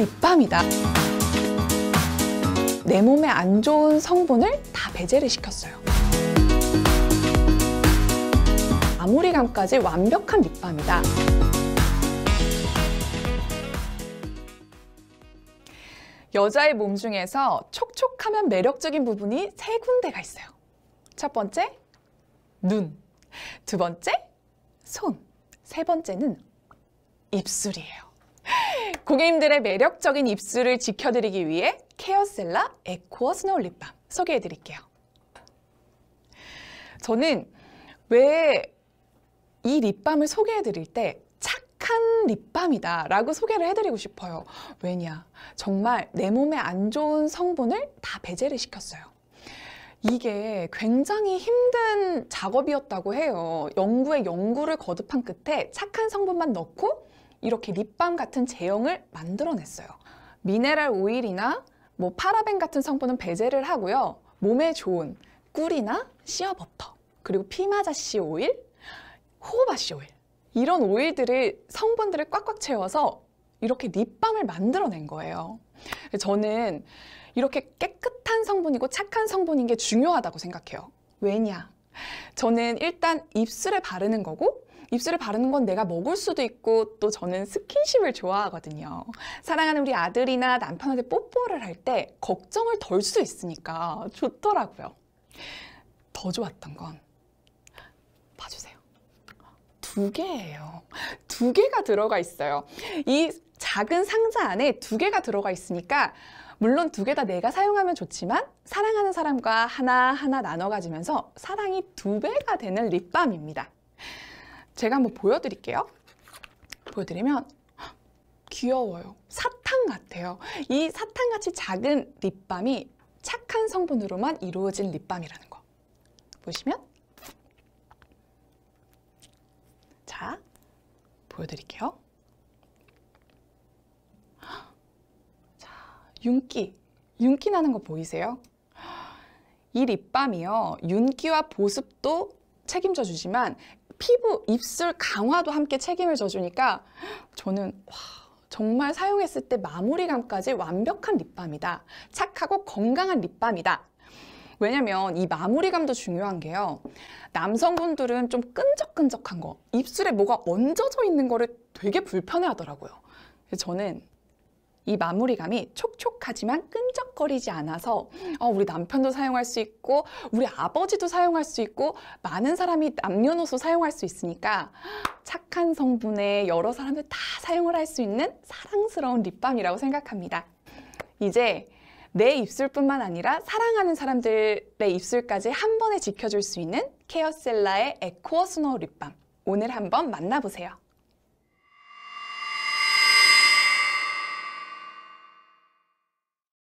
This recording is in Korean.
립밤이다. 내 몸에 안 좋은 성분을 다 배제를 시켰어요. 마무리감까지 완벽한 립밤이다. 여자의 몸 중에서 촉촉하면 매력적인 부분이 세 군데가 있어요. 첫 번째, 눈. 두 번째, 손. 세 번째는 입술이에요. 고객님들의 매력적인 입술을 지켜드리기 위해 케어셀라 에코어 스노우 립밤 소개해드릴게요. 저는 왜 이 립밤을 소개해드릴 때 착한 립밤이다 라고 소개를 해드리고 싶어요. 왜냐? 정말 내 몸에 안 좋은 성분을 다 배제를 시켰어요. 이게 굉장히 힘든 작업이었다고 해요. 연구에 연구를 거듭한 끝에 착한 성분만 넣고 이렇게 립밤 같은 제형을 만들어냈어요. 미네랄 오일이나 뭐 파라벤 같은 성분은 배제를 하고요. 몸에 좋은 꿀이나 씨어버터, 그리고 피마자씨 오일, 호호바씨 오일 이런 오일들을 성분들을 꽉꽉 채워서 이렇게 립밤을 만들어낸 거예요. 저는 이렇게 깨끗한 성분이고 착한 성분인 게 중요하다고 생각해요. 왜냐? 저는 일단 입술에 바르는 거고 입술에 바르는 건 내가 먹을 수도 있고 또 저는 스킨십을 좋아하거든요. 사랑하는 우리 아들이나 남편한테 뽀뽀를 할 때 걱정을 덜수도 있으니까 좋더라고요. 더 좋았던 건 봐주세요. 두 개예요. 두 개가 들어가 있어요. 이 작은 상자 안에 두 개가 들어가 있으니까 물론 두 개 다 내가 사용하면 좋지만 사랑하는 사람과 하나하나 나눠 가지면서 사랑이 두 배가 되는 립밤입니다. 제가 한번 보여드릴게요. 보여드리면 귀여워요. 사탕 같아요. 이 사탕같이 작은 립밤이 착한 성분으로만 이루어진 립밤이라는 거. 보시면 자, 보여드릴게요. 윤기, 윤기 나는 거 보이세요? 이 립밤이요. 윤기와 보습도 책임져 주지만 피부 입술 강화도 함께 책임을 져주니까 저는 와, 정말 사용했을 때 마무리감까지 완벽한 립밤이다. 착하고 건강한 립밤이다. 왜냐면 이 마무리감도 중요한 게요. 남성분들은 좀 끈적끈적한 거, 입술에 뭐가 얹어져 있는 거를 되게 불편해 하더라고요. 저는 이 마무리감이 촉촉하지만 끈적거리지 않아서 어, 우리 남편도 사용할 수 있고 우리 아버지도 사용할 수 있고 많은 사람이 남녀노소 사용할 수 있으니까 착한 성분에 여러 사람들 다 사용을 할 수 있는 사랑스러운 립밤이라고 생각합니다. 이제 내 입술뿐만 아니라 사랑하는 사람들의 입술까지 한 번에 지켜줄 수 있는 케어셀라의 에코어 스노우 립밤 오늘 한번 만나보세요.